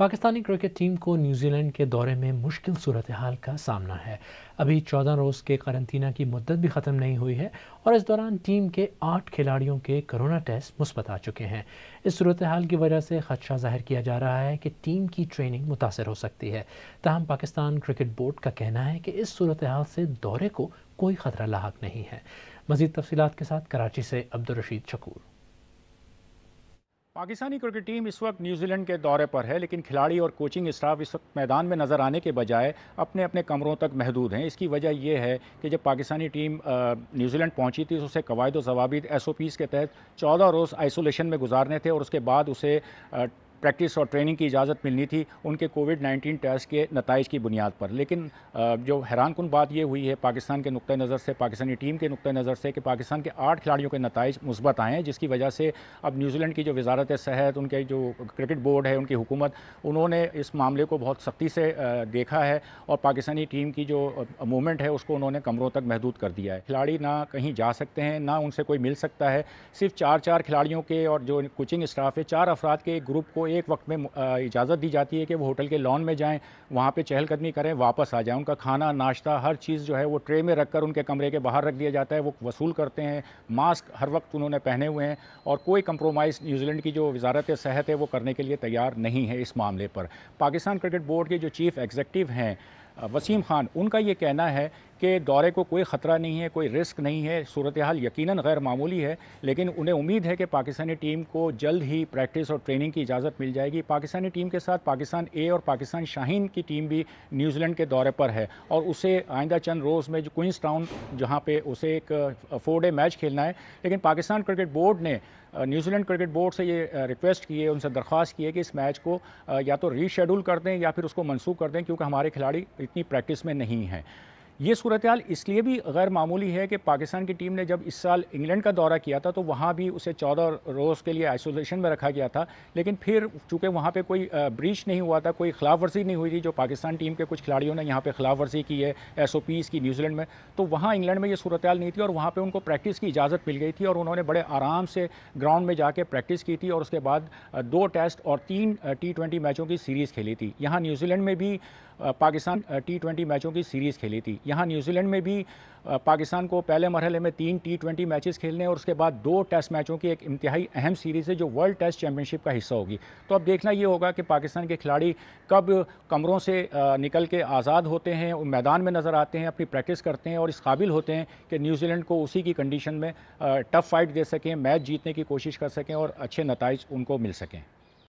Pakistani cricket team کو New Zealand کے دورے میں مشکل صورتحال کا سامنا ہے ابھی چودہ روز کے قرنطینہ کی مدت بھی ختم نہیں ہوئی ہے اور اس دوران ٹیم کے آٹھ کھلاڑیوں کے کرونا ٹیسٹ مثبت آ چکے ہیں اس صورتحال کی وجہ سے خدشہ ظاہر کیا جا رہا ہے کہ ٹیم کی ٹریننگ متاثر ہو سکتی ہے تاہم پاکستان کرکٹ بورڈ کا کہنا ہے کہ اس صورتحال سے دورے کو کوئی خطرہ لاحق نہیں ہے مزید تفصیلات کے ساتھ کراچی سے عبدالرشید چکور پاکستانی کرکٹ ٹیم اس وقت نیوزی لینڈ کے دورے پر ہے لیکن کھلاڑی اور کوچنگ اسٹاف اس وقت میدان میں نظر آنے کے بجائے اپنے اپنے کمروں تک محدود ہیں اس کی وجہ یہ ہے کہ جب پاکستانی ٹیم نیوزی لینڈ پہنچی تھی اسے قواعد و ضوابط ایس او پیز کے تحت چودہ روز آئسولیشن میں گزارنے تھے اور اس کے بعد اسے پریکٹس اور ٹریننگ کی اجازت ملنی تھی ان کے کووڈ نائنٹین ٹیسٹ کے نتائج کی بنیاد پر لیکن جو حیران کن بات یہ ہوئی ہے پاکستان کے نقطہ نظر سے پاکستانی ٹیم کے نقطہ نظر سے کہ پاکستان کے آٹھ کھلاڑیوں کے نتائج مثبت آئے ہیں جس کی وجہ سے اب نیوزی لینڈ کی جو وزارت صحت ان کے جو کرکٹ بورڈ ہے ان کی حکومت انہوں نے اس معاملے کو بہت سختی سے دیکھا ہے اور پاکستانی ٹیم کی جو مومنٹ ہے اس کو انہوں نے کمروں تک محدود کر دیا ہے کھلاڑی نہ کہیں جا سکتے ہیں نہ ان سے کوئی مل سکتا ہے صرف چار چار کھلاڑیوں کے اور جو کوچنگ اسٹاف ہے چار افراد کے گروپ کو ایک وقت میں اجازت دی جاتی ہے کہ وہ ہوٹل کے لان میں جائیں وہاں پہ چہل قدمی کریں واپس آ جائیں ان کا کھانا ناشتہ ہر چیز جو ہے وہ ٹرے میں رکھ کر ان کے کمرے کے باہر رکھ دیا جاتا ہے وہ وصول کرتے ہیں ماسک ہر وقت انہوں نے پہنے ہوئے ہیں اور کوئی کمپرومائز نیوزی لینڈ کی جو وزارت صحت ہے وہ کرنے کے لیے تیار نہیں ہے اس معاملے پر پاکستان کرکٹ بورڈ کے جو چیف ایگزیکٹو ہیں وسیم خان ان کا یہ کہنا ہے کہ دورے کو کوئی خطرہ نہیں ہے کوئی رسک نہیں ہے صورتحال یقیناً غیر معمولی ہے لیکن انہیں امید ہے کہ پاکستانی ٹیم کو جلد ہی پریکٹس اور ٹریننگ کی اجازت مل جائے گی پاکستانی ٹیم کے ساتھ پاکستان اے اور پاکستان شاہین کی ٹیم بھی نیوزی لینڈ کے دورے پر ہے اور اسے آئندہ چند روز میں جو کوئنس ٹاؤن جہاں پہ اسے ایک فور ڈے میچ کھیلنا ہے لیکن پاکستان کرکٹ بورڈ نے نیوزی لینڈ کرکٹ بورڈ سے یہ ریکویسٹ کی ہے ان سے درخواست کی ہے کہ اس میچ کو یا تو ری شیڈول کر دیں یا پھر اس کو منسوخ کر دیں کیونکہ ہمارے کھلاڑی اتنی پریکٹس میں نہیں ہیں یہ صورتحال اس لیے بھی غیر معمولی ہے کہ پاکستان کی ٹیم نے جب اس سال انگلینڈ کا دورہ کیا تھا تو وہاں بھی اسے چودہ روز کے لیے آئسولیشن میں رکھا گیا تھا لیکن پھر چونکہ وہاں پہ کوئی بریچ نہیں ہوا تھا کوئی خلاف ورزی نہیں ہوئی تھی جو پاکستان ٹیم کے کچھ کھلاڑیوں نے یہاں پہ خلاف ورزی کی ہے ایس او پیز کی نیوزی لینڈ میں تو وہاں انگلینڈ میں یہ صورتحال نہیں تھی اور وہاں پہ ان کو پریکٹس کی اجازت مل گئی تھی اور انہوں نے بڑے آرام سے گراؤنڈ میں جا کے پریکٹس کی تھی اور اس کے بعد دو ٹیسٹ اور تین ٹی ٹوینٹی میچوں کی سیریز کھیلی تھی یہاں نیوزی لینڈ میں بھی پاکستان ٹی ٹوینٹی میچوں کی سیریز کھیلی تھی یہاں نیوزی لینڈ میں بھی پاکستان کو پہلے مرحلے میں تین ٹی ٹوینٹی میچز کھیلنے اور اس کے بعد دو ٹیسٹ میچوں کی ایک انتہائی اہم سیریز ہے جو ورلڈ ٹیسٹ چیمپئن شپ کا حصہ ہوگی تو اب دیکھنا یہ ہوگا کہ پاکستان کے کھلاڑی کب کمروں سے نکل کے آزاد ہوتے ہیں میدان میں نظر آتے ہیں اپنی پریکٹس کرتے ہیں اور اس قابل ہوتے ہیں کہ نیوزی لینڈ کو اسی کی کنڈیشن میں ٹف فائٹ دے سکیں میچ جیتنے کی کوشش کر سکیں اور اچھے نتائج ان کو مل سکیں